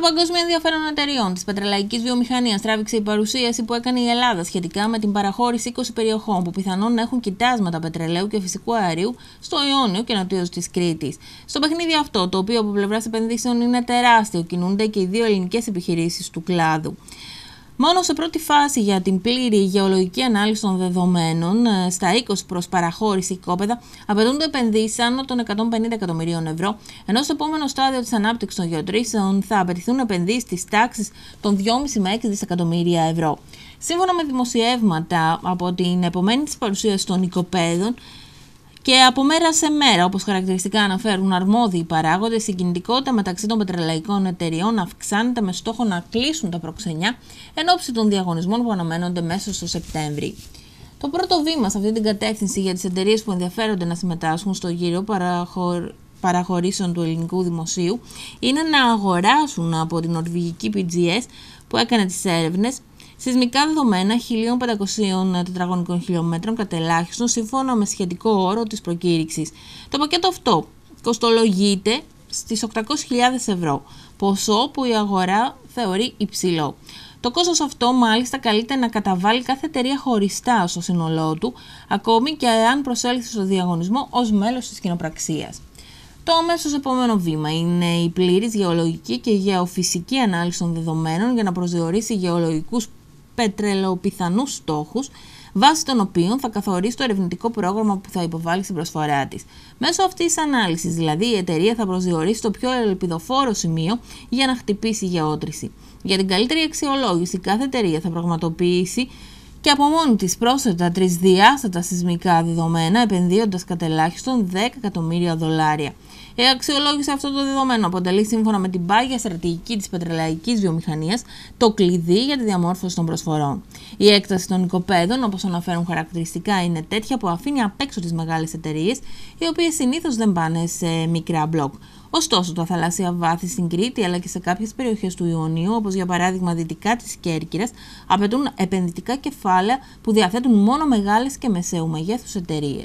Το Παγκόσμιο Ενδιαφέρον Εταιριών της Πετρελαϊκής Βιομηχανίας τράβηξε η παρουσίαση που έκανε η Ελλάδα σχετικά με την παραχώρηση 20 περιοχών που πιθανόν να έχουν κοιτάσματα πετρελαίου και φυσικού αερίου στο Ιόνιο και Νοτίος της Κρήτης. Στο παιχνίδι αυτό, το οποίο από πλευράς επενδύσεων είναι τεράστιο, κινούνται και οι δύο ελληνικές επιχειρήσεις του κλάδου. Μόνο σε πρώτη φάση για την πλήρη γεωλογική ανάλυση των δεδομένων ε, στα 20 προς παραχώρηση οικόπεδα απαιτούνται επενδύσεις άνω των 150 εκατομμυρίων ευρώ, ενώ στο επόμενο στάδιο της ανάπτυξης των γεωτρήσεων θα απαιτηθούν επενδύσεις της τάξης των 2,5 με 6 δισεκατομμύρια ευρώ. Σύμφωνα με δημοσιεύματα από την επομένη της παρουσίαση των οικοπαίδων, και από μέρα σε μέρα, όπως χαρακτηριστικά αναφέρουν αρμόδιοι παράγοντες, η κινητικότητα μεταξύ των πετρελαϊκών εταιριών αυξάνεται με στόχο να κλείσουν τα προξενιά εν ώψη των διαγωνισμών που αναμένονται μέσα στο Σεπτέμβρη. Το πρώτο βήμα σε αυτή την κατεύθυνση για τις εταιρείες που ενδιαφέρονται να συμμετάσχουν στο γύρο παραχωρ... παραχωρήσεων του ελληνικού δημοσίου είναι να αγοράσουν από την νορβηγική PGS που έκανε τις έρευνες Σεισμικά δεδομένα 1500 τετραγωνικών χιλιόμετρων κατ' ελάχιστον σύμφωνα με σχετικό όρο της προκήρυξης. Το πακέτο αυτό κοστολογείται στις 800.000 ευρώ, ποσό που η αγορά θεωρεί υψηλό. Το κόστος αυτό μάλιστα καλείται να καταβάλει κάθε εταιρεία χωριστά στο σύνολό του, ακόμη και αν προσέλθει στο διαγωνισμό ως μέλος της κοινοπραξίας. Το αμέσως επόμενο βήμα είναι η πλήρης γεωλογική και γεωφυσική ανάλυση των δεδομένων για να προσδιορίσει γεωλογικούς πετρελοπιθανούς στόχους, βάσει των οποίων θα καθορίσει το ερευνητικό πρόγραμμα που θα υποβάλει στην προσφορά της. Μέσω αυτής της ανάλυσης, δηλαδή, η εταιρεία θα προσδιορίσει το πιο ελπιδοφόρο σημείο για να χτυπήσει γεώτρηση. Για την καλύτερη αξιολόγηση, κάθε εταιρεία θα πραγματοποιήσει και από μόνη της πρόσθετα τρισδιάστατα σεισμικά δεδομένα επενδύοντας κατελάχιστον 10 εκατομμύρια δολάρια. Η ε, αξιολόγηση αυτού του δεδομένων αποτελεί σύμφωνα με την πάγια στρατηγική της πετρελαϊκής βιομηχανίας το κλειδί για τη διαμόρφωση των προσφορών. Η έκταση των οικοπαίδων, όπως αναφέρουν χαρακτηριστικά, είναι τέτοια που αφήνει απ' έξω τις μεγάλες εταιρείες, οι οποίες συνήθως δεν πάνε σε μικρά μπλοκ. Ωστόσο, τα θαλάσσια βάθη στην Κρήτη αλλά και σε κάποιες περιοχές του Ιωνίου, όπως για παράδειγμα δυτικά της Κέρκυρας, απαιτούν επενδυτικά κεφάλαια που διαθέτουν μόνο μεγάλες και μεσαίου μεγέθους εταιρείες.